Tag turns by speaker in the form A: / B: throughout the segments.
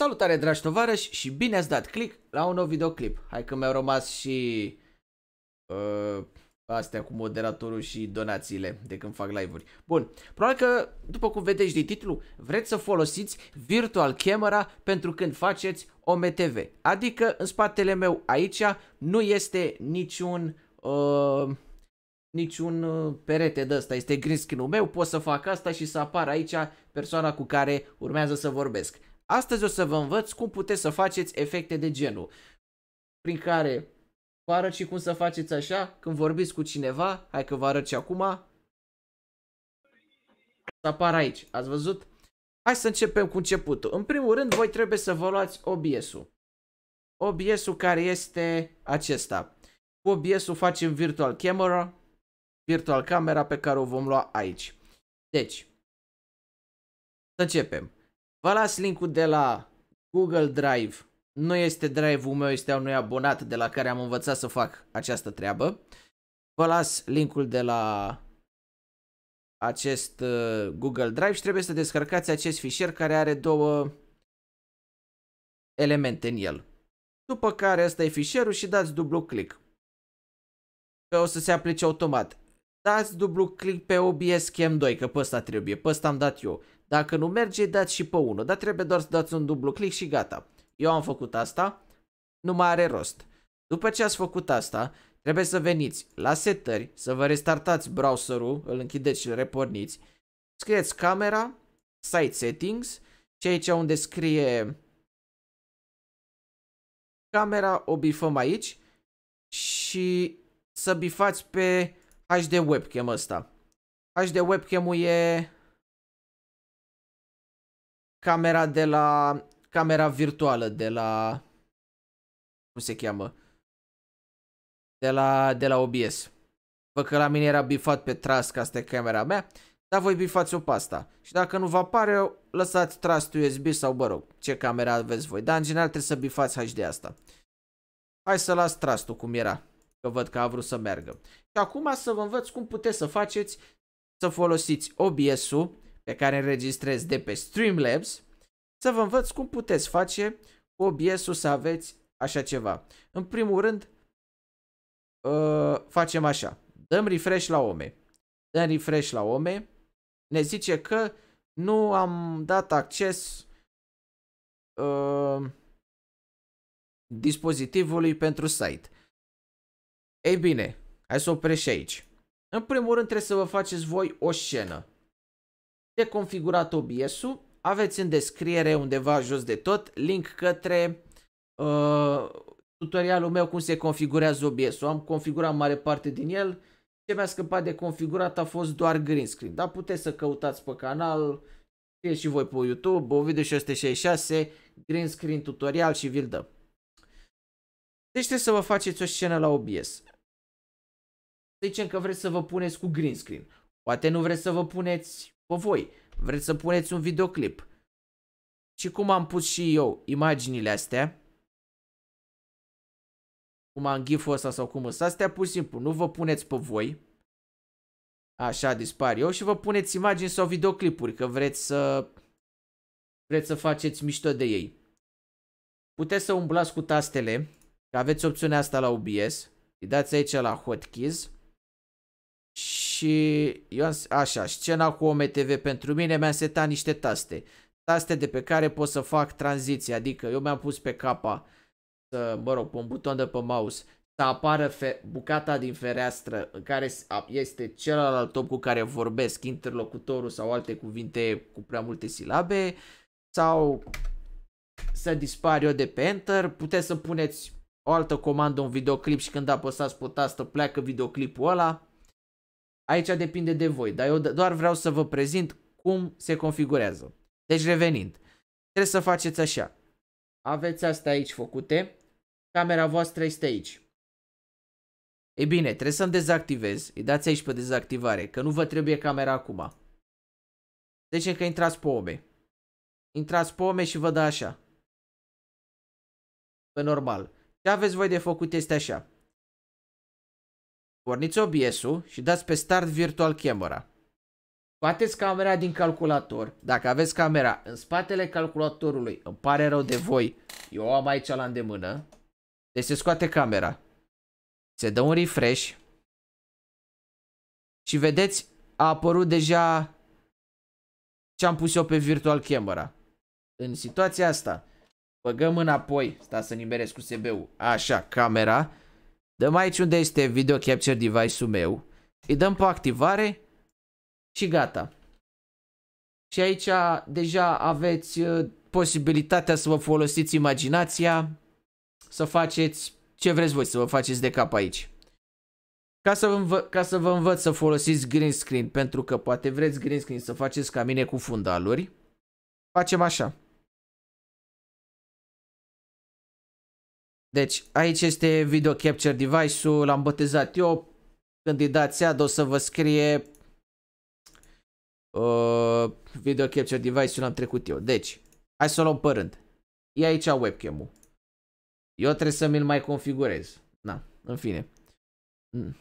A: Salutare dragi tovarăși și bine ați dat click la un nou videoclip. Hai că mi-au rămas și uh, astea cu moderatorul și donațiile de când fac live-uri. Bun, probabil că după cum vedeți din titlu, vreți să folosiți virtual camera pentru când faceți OMTV. Adică în spatele meu aici nu este niciun... Uh, niciun uh, perete de ăsta, este green screen-ul meu, pot să fac asta și să apar aici persoana cu care urmează să vorbesc. Astăzi o să vă învăț cum puteți să faceți efecte de genul, prin care vă arăt și cum să faceți așa când vorbiți cu cineva, hai că vă arăt și acum, să apar aici, ați văzut? Hai să începem cu începutul. În primul rând, voi trebuie să vă luați OBS-ul. OBS-ul care este acesta. Cu OBS-ul facem virtual camera, virtual camera pe care o vom lua aici. Deci, să începem. Vă las linkul de la Google Drive. Nu este drive-ul meu, este al unui abonat de la care am învățat să fac această treabă. Vă las linkul de la acest uh, Google Drive și trebuie să descărcați acest fișier care are două elemente în el. După care ăsta e fișierul și dați dublu click. Că o să se aplice automat dați dublu click pe OBS Cam 2, că pe ăsta trebuie, pe ăsta am dat eu. Dacă nu merge, dați și pe 1, dar trebuie doar să dați un dublu click și gata. Eu am făcut asta, nu mai are rost. După ce ați făcut asta, trebuie să veniți la setări, să vă restartați browserul, îl închideți și îl reporniți, scrieți camera, site settings și aici unde scrie camera o bifăm aici și să bifați pe HD webcam ăsta. HD webcam-ul e camera de la camera virtuală de la cum se cheamă? De la de la OBS. Vă că la mine era bifat pe trust că asta e camera mea, dar voi bifați-o pe asta. Și dacă nu vă apare, lăsați trust USB sau, bă rog, ce camera aveți voi. Dar în general trebuie să bifați HD asta. Hai să las trust cum era că văd că a vrut să meargă. Și acum să vă învăț cum puteți să faceți să folosiți OBS-ul pe care înregistrez de pe Streamlabs, să vă învăț cum puteți face OBS-ul să aveți așa ceva. În primul rând, uh, facem așa. Dăm refresh la OME. Dăm refresh la OME. Ne zice că nu am dat acces uh, dispozitivului pentru site. Ei bine, hai să opresc și aici. În primul rând trebuie să vă faceți voi o scenă. De configurat OBS-ul, aveți în descriere undeva jos de tot link către uh, tutorialul meu cum se configurează OBS-ul. Am configurat mare parte din el. Ce mi-a scăpat de configurat a fost doar green screen, dar puteți să căutați pe canal, fie și voi pe YouTube, Ovidiu 666, green screen tutorial și vi-l Deci trebuie să vă faceți o scenă la OBS. Să zicem că vreți să vă puneți cu green screen. Poate nu vreți să vă puneți pe voi. Vreți să puneți un videoclip. Și cum am pus și eu imaginile astea, cum am gif-ul ăsta sau cum ăsta, astea pur și simplu, nu vă puneți pe voi, așa dispar eu, și vă puneți imagini sau videoclipuri, că vreți să, vreți să faceți mișto de ei. Puteți să umblați cu tastele, că aveți opțiunea asta la OBS, îi dați aici la hotkeys și eu am, așa, scena cu OMTV pentru mine mi-am setat niște taste. Taste de pe care pot să fac tranziție, adică eu mi-am pus pe capa, să, mă rog, pe un buton de pe mouse, să apară fe- bucata din fereastră în care este celălalt top cu care vorbesc, interlocutorul sau alte cuvinte cu prea multe silabe, sau să dispar eu de pe Enter, puteți să puneți o altă comandă, un videoclip și când apăsați pe tastă pleacă videoclipul ăla. Aici depinde de voi, dar eu doar vreau să vă prezint cum se configurează. Deci revenind, trebuie să faceți așa. Aveți asta aici făcute, camera voastră este aici. Ei bine, trebuie să-mi dezactivez, îi dați aici pe dezactivare, că nu vă trebuie camera acum. Deci că intrați pe OME. Intrați pe OME și vă dă așa. Pe normal. Ce aveți voi de făcut este așa porniți OBS-ul și dați pe Start Virtual Camera. Scoateți camera din calculator. Dacă aveți camera în spatele calculatorului, îmi pare rău de voi, eu o am aici la îndemână. Deci se scoate camera. Se dă un refresh. Și vedeți, a apărut deja ce am pus eu pe virtual camera. În situația asta, băgăm înapoi, sta să nimeresc cu USB-ul, așa, camera Dăm aici unde este video capture device-ul meu. Îi dăm pe activare și gata. Și aici deja aveți uh, posibilitatea să vă folosiți imaginația, să faceți ce vreți voi să vă faceți de cap aici. Ca să, vă, ca să vă învăț să folosiți green screen, pentru că poate vreți green screen să faceți ca mine cu fundaluri, facem așa. Deci aici este video capture device-ul, l-am botezat eu. Candidați ad o să vă scrie uh, video capture device-ul am trecut eu. Deci, hai să o luăm pe rând. E aici webcam-ul. Eu trebuie să mi-l mai configurez. Na, în fine. Mm.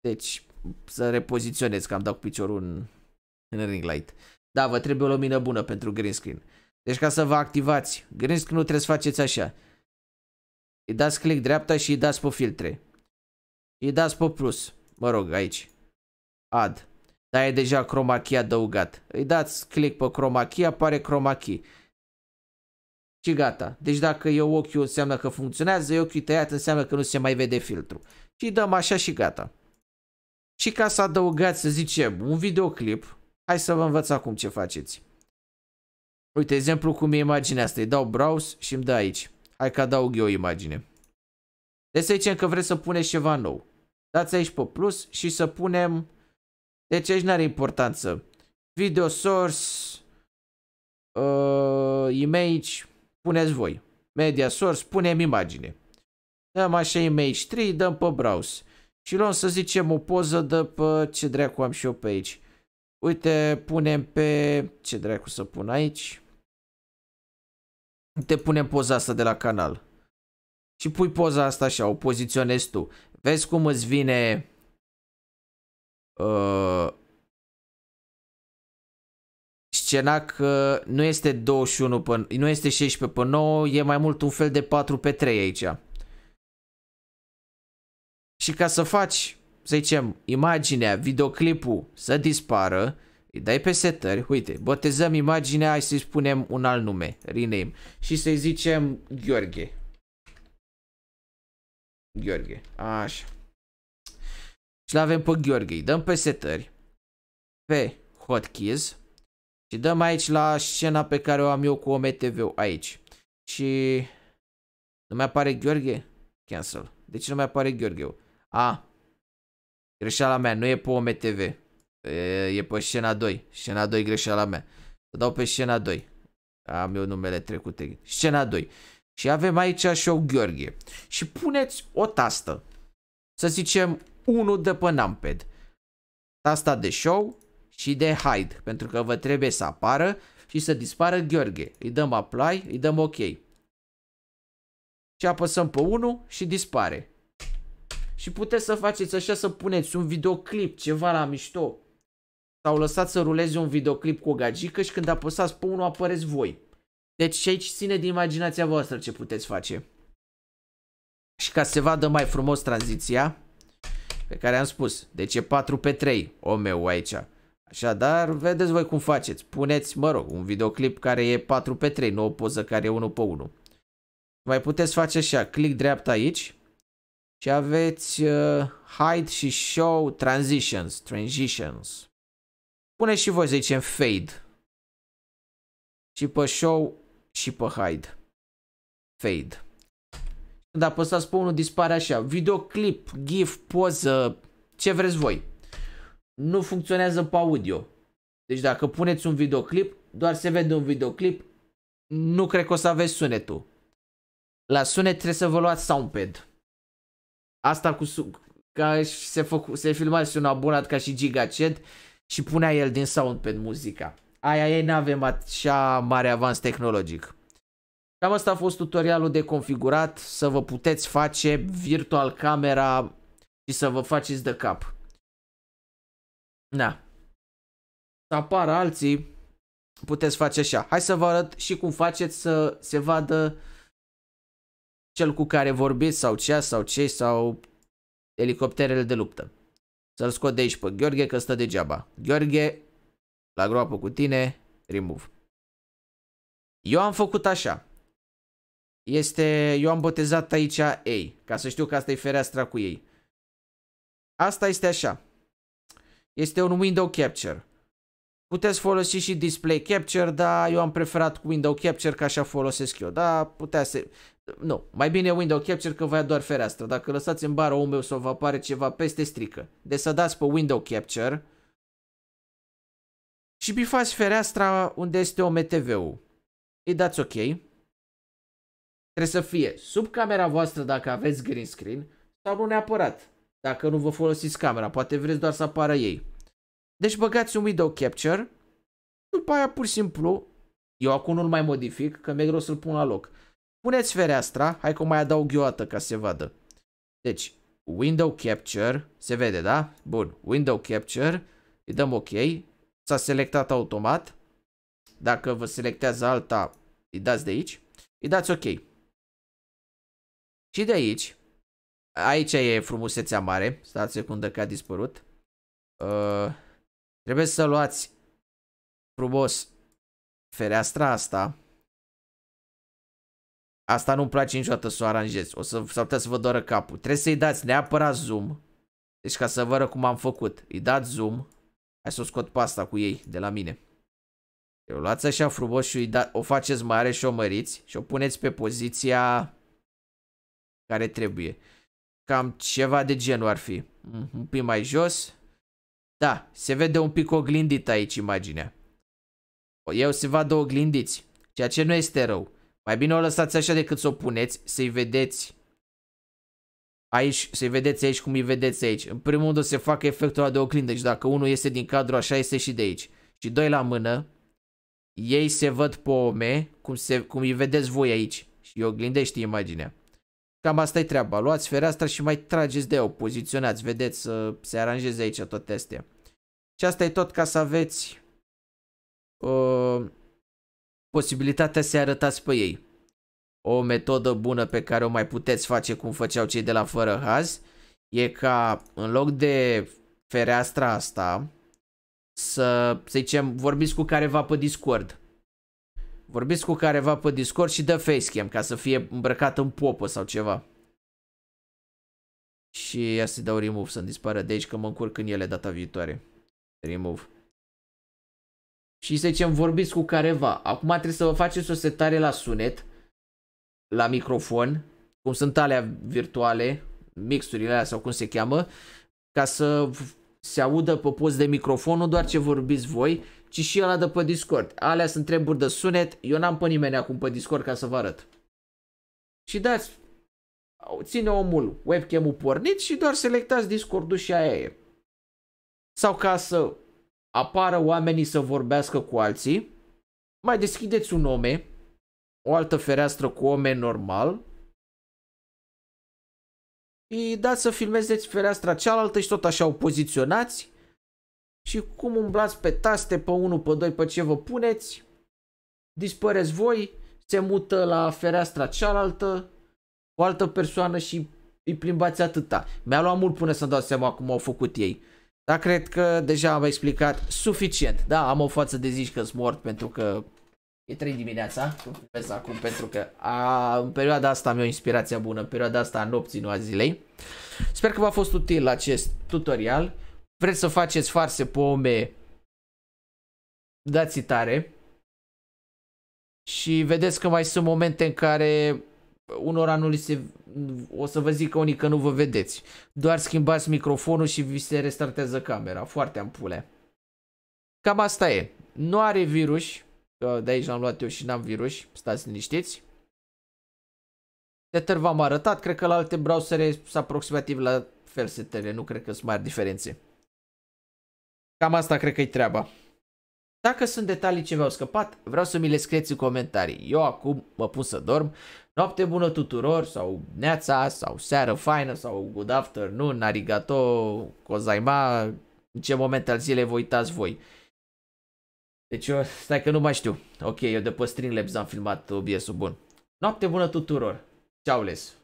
A: Deci, să repoziționez că am dat piciorul în, în ring light. Da, vă trebuie o lumină bună pentru green screen. Deci ca să vă activați green screen-ul trebuie să faceți așa. Îi dați click dreapta și îi dați pe filtre. Îi dați pe plus. Mă rog, aici. Ad. Dar e deja chroma key adăugat. Îi dați click pe chroma key, apare chroma key. Și gata. Deci dacă e ochiul înseamnă că funcționează, e ochiul tăiat înseamnă că nu se mai vede filtru. Și dăm așa și gata. Și ca să adăugați, să zicem, un videoclip, hai să vă învăț acum ce faceți. Uite, exemplu cum e imaginea asta, îi dau browse și îmi dă aici. Hai că adaug eu o imagine. Deci să zicem că vreți să puneți ceva nou. Dați aici pe plus și să punem... Deci aici n-are importanță. Video source, uh, image, puneți voi. Media source, punem imagine. Dăm așa image 3, dăm pe browse. Și luăm să zicem o poză de pe ce dracu am și eu pe aici. Uite, punem pe... ce dracu să pun aici? te pune poza asta de la canal. Și pui poza asta așa, o poziționezi tu. Vezi cum îți vine... Uh, scena că nu este 21 pe, nu este 16 pe 9, e mai mult un fel de 4 pe 3 aici. Și ca să faci, să zicem, imaginea, videoclipul să dispară, îi dai pe setări, uite, botezăm imaginea, hai să-i spunem un alt nume, rename. Și să-i zicem Gheorghe. Gheorghe, așa. Și l-avem pe Gheorghe, dăm pe setări, pe hotkeys și dăm aici la scena pe care o am eu cu OMTV aici. Și nu mai apare Gheorghe? Cancel. De ce nu mai apare Gheorghe? A, greșeala mea, nu e pe OMTV. E, e pe scena 2. Scena 2 greșeala mea. Să dau pe scena 2. Am eu numele trecute. Scena 2. Și avem aici show Gheorghe. Și puneți o tastă. Să zicem 1 de pe numpad. Tasta de show și de hide. Pentru că vă trebuie să apară și să dispară Gheorghe. Îi dăm apply, îi dăm ok. Și apăsăm pe 1 și dispare. Și puteți să faceți așa să puneți un videoclip, ceva la mișto sau lăsați să ruleze un videoclip cu o gagică și când apăsați pe unul apăreți voi. Deci și aici ține de imaginația voastră ce puteți face. Și ca să se vadă mai frumos tranziția, pe care am spus, deci e 4 pe 3 meu, aici. Așadar, vedeți voi cum faceți. Puneți, mă rog, un videoclip care e 4 pe 3, nu o poză care e 1 pe 1. Mai puteți face așa, click dreapta aici și aveți uh, hide și show transitions, transitions. Puneți și voi, să zicem, fade. Și pe show și pe hide. Fade. Când apăsați pe unul dispare așa. Videoclip, GIF, poză, ce vreți voi. Nu funcționează pe audio. Deci dacă puneți un videoclip, doar se vede un videoclip, nu cred că o să aveți sunetul. La sunet trebuie să vă luați soundpad. Asta cu, ca se, făcu, se filmați și un abonat ca și GigaChat și punea el din sound pe muzica. Aia ei n-avem așa mare avans tehnologic. Cam asta a fost tutorialul de configurat, să vă puteți face virtual camera și să vă faceți de cap. Da. Să apară alții, puteți face așa. Hai să vă arăt și cum faceți să se vadă cel cu care vorbiți sau cea sau cei sau elicopterele de luptă. Să-l scot de aici pe Gheorghe că stă degeaba. Gheorghe, la groapă cu tine, remove. Eu am făcut așa. Este, eu am botezat aici ei, ca să știu că asta e fereastra cu ei. Asta este așa. Este un window capture. Puteți folosi și display capture, dar eu am preferat window capture ca așa folosesc eu, dar putea să... Nu, mai bine window capture că vă ia doar fereastră, dacă lăsați în bară umbeu sau vă apare ceva peste strică. Deci să dați pe window capture și bifați fereastra unde este OMTV-ul. Îi dați OK. Trebuie să fie sub camera voastră dacă aveți green screen sau nu neapărat, dacă nu vă folosiți camera, poate vreți doar să apară ei. Deci băgați un window capture, după aia pur și simplu, eu acum nu-l mai modific, că mi-e greu să-l pun la loc. Puneți fereastra, hai că o mai adaug eu atât ca să se vadă. Deci, window capture, se vede, da? Bun, window capture, îi dăm ok, s-a selectat automat. Dacă vă selectează alta, îi dați de aici, îi dați ok. Și de aici, aici e frumusețea mare, stați secundă că a dispărut. Uh, Trebuie să luați frumos fereastra asta. Asta nu-mi place niciodată să o aranjez. O să s să vă doară capul. Trebuie să-i dați neapărat zoom. Deci ca să vă arăt cum am făcut. Îi dați zoom. Hai să o scot pasta cu ei de la mine. Eu luați așa frumos și da o faceți mare și o măriți și o puneți pe poziția care trebuie. Cam ceva de genul ar fi. Mhm, un pic mai jos. Da, se vede un pic oglindit aici imaginea. Eu se vadă oglindiți, ceea ce nu este rău. Mai bine o lăsați așa decât să o puneți, să-i vedeți aici, să-i vedeți aici cum îi vedeți aici. În primul rând o se facă efectul ăla de oglindă și dacă unul iese din cadru, așa este și de aici. Și doi la mână, ei se văd pe ome, cum, se, cum îi vedeți voi aici și îi oglindește imaginea. Cam asta e treaba, luați fereastra și mai trageți de o poziționați, vedeți să se aranjeze aici toate astea. Și asta e tot ca să aveți uh, posibilitatea să arătați pe ei. O metodă bună pe care o mai puteți face cum făceau cei de la fără haz e ca în loc de fereastra asta să, să zicem, vorbiți cu careva pe Discord. Vorbiți cu careva pe Discord și dă facecam ca să fie îmbrăcat în popă sau ceva. Și ia să dau remove să-mi dispară de aici că mă încurc în ele data viitoare remove. Și să zicem, vorbiți cu careva. Acum trebuie să vă faceți o setare la sunet, la microfon, cum sunt alea virtuale, mixurile alea sau cum se cheamă, ca să se audă pe post de microfon nu doar ce vorbiți voi, ci și ăla de pe Discord. Alea sunt treburi de sunet, eu n-am pe nimeni acum pe Discord ca să vă arăt. Și dați, ține omul webcam-ul pornit și doar selectați Discord-ul și aia e sau ca să apară oamenii să vorbească cu alții, mai deschideți un ome, o altă fereastră cu ome normal și dați să filmezeți fereastra cealaltă și tot așa o poziționați și cum umblați pe taste, pe 1, pe 2, pe ce vă puneți, dispăreți voi, se mută la fereastra cealaltă, o altă persoană și îi plimbați atâta. Mi-a luat mult până să-mi dau seama cum au făcut ei. Dar cred că deja am explicat suficient. Da, am o față de zici că sunt mort pentru că e 3 dimineața, cum acum, pentru că a, în perioada asta am eu inspirația bună, în perioada asta a nopții, nu a zilei. Sper că v-a fost util acest tutorial. Vreți să faceți farse, poeme, dați tare. Și vedeți că mai sunt momente în care unora nu li se, o să vă zic că unii că nu vă vedeți. Doar schimbați microfonul și vi se restartează camera. Foarte ampule. Cam asta e. Nu are virus. De aici l-am luat eu și n-am virus. Stați liniștiți. Tether v-am arătat. Cred că la alte browsere sunt aproximativ la fel setele. Nu cred că sunt mai diferențe. Cam asta cred că e treaba. Dacă sunt detalii ce mi au scăpat, vreau să mi le scrieți în comentarii. Eu acum mă pun să dorm. Noapte bună tuturor sau neața sau seară faină sau good afternoon, arigato, kozaima, în ce moment al zilei vă uitați voi. Deci eu, stai că nu mai știu. Ok, eu de pe Streamlabs am filmat obs bun. Noapte bună tuturor. Ceau les.